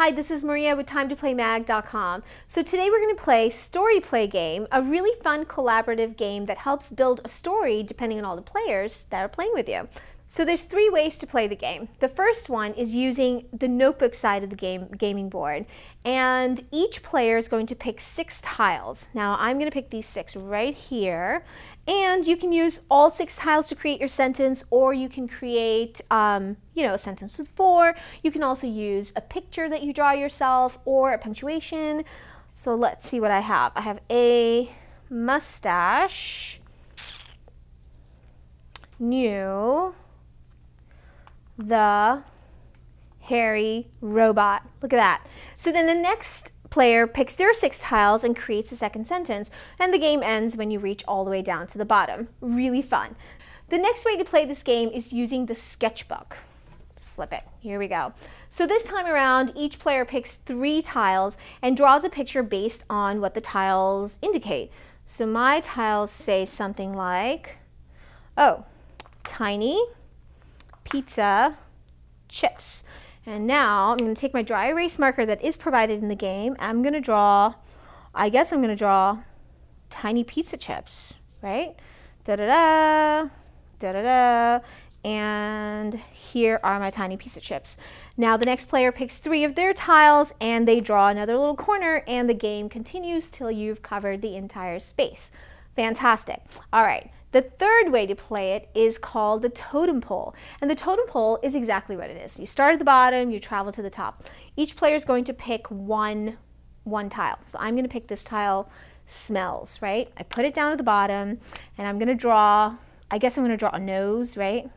Hi, this is Maria with TimeToPlayMag.com. So today we're going to play Story Play Game, a really fun collaborative game that helps build a story depending on all the players that are playing with you. So there's three ways to play the game. The first one is using the notebook side of the game gaming board. And each player is going to pick six tiles. Now I'm going to pick these six right here. And you can use all six tiles to create your sentence, or you can create, um, you know, a sentence with four. You can also use a picture that you draw yourself or a punctuation. So let's see what I have. I have a mustache. New the hairy robot. Look at that. So then the next player picks their six tiles and creates a second sentence, and the game ends when you reach all the way down to the bottom. Really fun. The next way to play this game is using the sketchbook. Let's flip it. Here we go. So this time around, each player picks three tiles and draws a picture based on what the tiles indicate. So my tiles say something like, oh, tiny, pizza chips. And now I'm going to take my dry erase marker that is provided in the game. I'm going to draw, I guess I'm going to draw tiny pizza chips, right? Da-da-da, da-da-da. And here are my tiny pizza chips. Now the next player picks three of their tiles and they draw another little corner and the game continues till you've covered the entire space. Fantastic. All right. The third way to play it is called the totem pole. And the totem pole is exactly what it is. You start at the bottom, you travel to the top. Each player is going to pick one, one tile. So I'm going to pick this tile smells, right? I put it down at the bottom and I'm going to draw, I guess I'm going to draw a nose, right?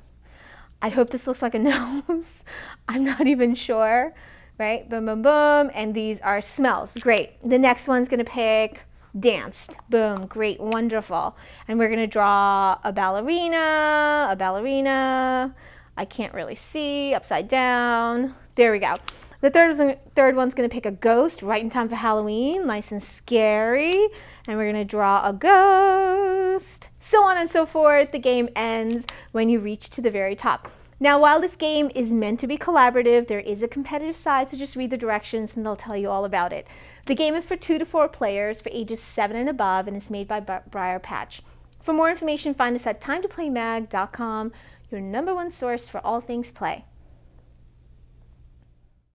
I hope this looks like a nose. I'm not even sure, right? Boom, boom, boom. And these are smells. Great. The next one's going to pick danced. Boom, great, wonderful. And we're gonna draw a ballerina, a ballerina, I can't really see, upside down. There we go. The third, third one's gonna pick a ghost right in time for Halloween, nice and scary. And we're gonna draw a ghost. So on and so forth, the game ends when you reach to the very top. Now, while this game is meant to be collaborative, there is a competitive side, so just read the directions and they'll tell you all about it. The game is for two to four players for ages seven and above and is made by Briar Patch. For more information, find us at timetoplaymag.com, your number one source for all things play.